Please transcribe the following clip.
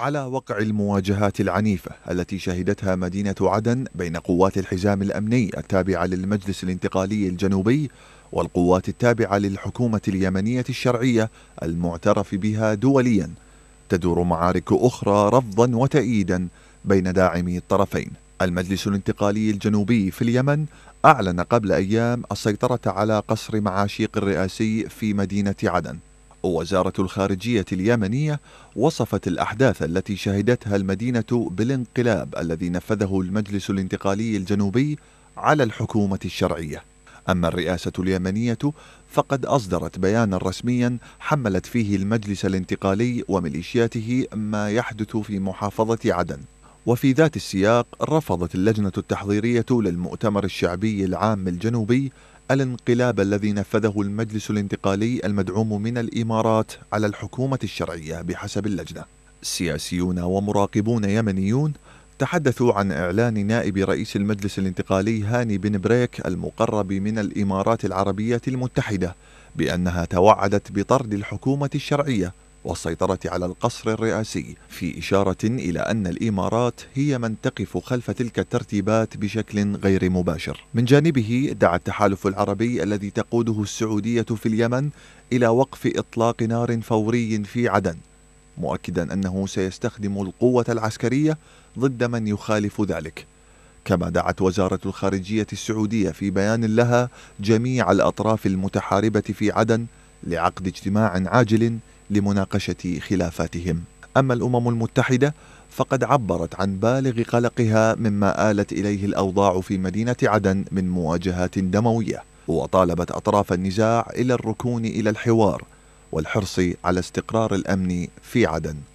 على وقع المواجهات العنيفة التي شهدتها مدينة عدن بين قوات الحزام الأمني التابعة للمجلس الانتقالي الجنوبي والقوات التابعة للحكومة اليمنية الشرعية المعترف بها دوليا تدور معارك أخرى رفضا وتأييدا بين داعمي الطرفين المجلس الانتقالي الجنوبي في اليمن أعلن قبل أيام السيطرة على قصر معاشيق الرئاسي في مدينة عدن ووزارة الخارجية اليمنية وصفت الأحداث التي شهدتها المدينة بالانقلاب الذي نفذه المجلس الانتقالي الجنوبي على الحكومة الشرعية أما الرئاسة اليمنية فقد أصدرت بيانا رسميا حملت فيه المجلس الانتقالي وميليشياته ما يحدث في محافظة عدن وفي ذات السياق رفضت اللجنة التحضيرية للمؤتمر الشعبي العام الجنوبي الانقلاب الذي نفذه المجلس الانتقالي المدعوم من الإمارات على الحكومة الشرعية بحسب اللجنة سياسيون ومراقبون يمنيون تحدثوا عن إعلان نائب رئيس المجلس الانتقالي هاني بن بريك المقرب من الإمارات العربية المتحدة بأنها توعدت بطرد الحكومة الشرعية والسيطرة على القصر الرئاسي في إشارة إلى أن الإمارات هي من تقف خلف تلك الترتيبات بشكل غير مباشر من جانبه دعا التحالف العربي الذي تقوده السعودية في اليمن إلى وقف إطلاق نار فوري في عدن مؤكدا أنه سيستخدم القوة العسكرية ضد من يخالف ذلك كما دعت وزارة الخارجية السعودية في بيان لها جميع الأطراف المتحاربة في عدن لعقد اجتماع عاجل لمناقشه خلافاتهم اما الامم المتحده فقد عبرت عن بالغ قلقها مما آلت إليه الأوضاع في مدينة عدن من مواجهات دموية وطالبت أطراف النزاع إلى الركون إلى الحوار والحرص على استقرار الأمن في عدن